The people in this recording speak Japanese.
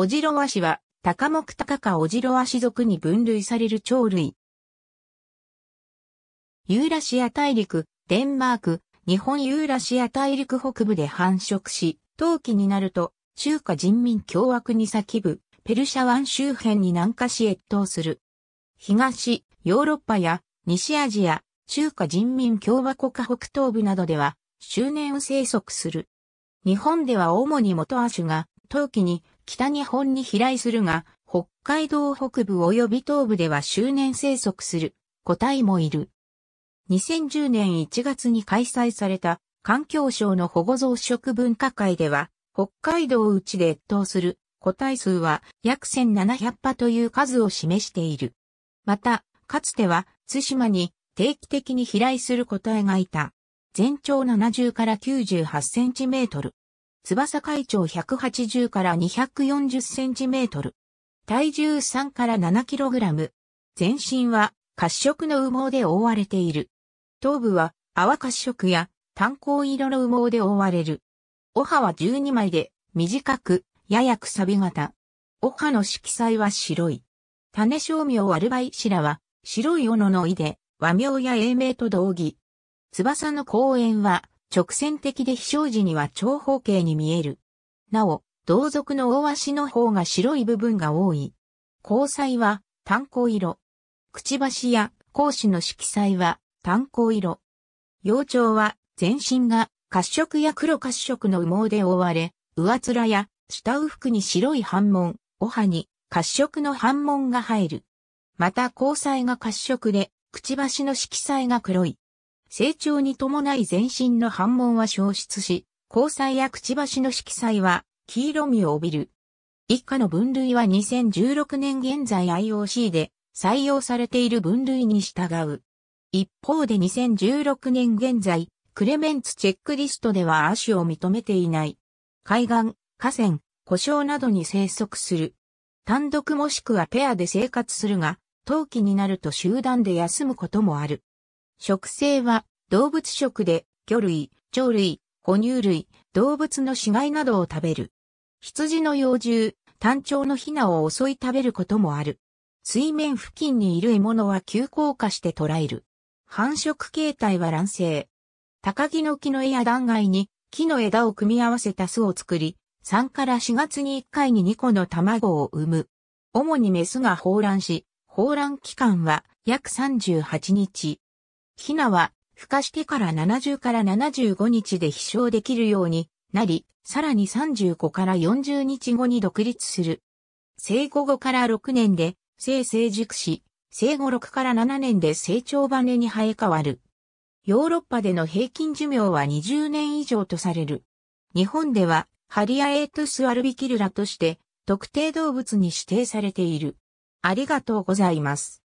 オジロワシは、タカモクタカかオジロワシ属に分類される鳥類。ユーラシア大陸、デンマーク、日本ユーラシア大陸北部で繁殖し、冬季になると、中華人民共和国に先部、ペルシャ湾周辺に南下し越冬する。東、ヨーロッパや西アジア、中華人民共和国北東部などでは、周年を生息する。日本では主に元亜種が冬季に北日本に飛来するが、北海道北部及び東部では周年生息する個体もいる。2010年1月に開催された環境省の保護増殖文化会では、北海道内で越冬する個体数は約1700羽という数を示している。また、かつては対馬に定期的に飛来する個体がいた。全長70から98センチメートル。翼海長180から240センチメートル。体重3から7キログラム。全身は褐色の羽毛で覆われている。頭部は泡褐色や炭鉱色の羽毛で覆われる。お歯は12枚で短く、ややくさび型。お歯の色彩は白い。種商名アルバイシラは白い斧の意で和名や英名と同義。翼の公園は直線的で飛翔時には長方形に見える。なお、同族の大足の方が白い部分が多い。交彩は炭鉱色。くちばしや講師の色彩は炭鉱色。幼鳥は全身が褐色や黒褐色の羽毛で覆われ、上面や下羽服に白い反紋、お歯に褐色の反紋が入る。また交彩が褐色で、くちばしの色彩が黒い。成長に伴い全身の反紋は消失し、交際やくちばしの色彩は黄色みを帯びる。以下の分類は2016年現在 IOC で採用されている分類に従う。一方で2016年現在、クレメンツチェックリストでは亜種を認めていない。海岸、河川、故障などに生息する。単独もしくはペアで生活するが、冬季になると集団で休むこともある。食性は動物食で魚類、鳥類、哺乳類、動物の死骸などを食べる。羊の幼獣、単調のヒナを襲い食べることもある。水面付近にいる獲物は急降下して捕らえる。繁殖形態は卵生。高木の木の枝断崖に木の枝を組み合わせた巣を作り、3から4月に1回に2個の卵を産む。主にメスが放卵し、放卵期間は約38日。ヒナは、孵化してから70から75日で飛翔できるようになり、さらに35から40日後に独立する。生後5から6年で、性成熟し、生後6から7年で成長バネに生え変わる。ヨーロッパでの平均寿命は20年以上とされる。日本では、ハリアエートスアルビキルラとして、特定動物に指定されている。ありがとうございます。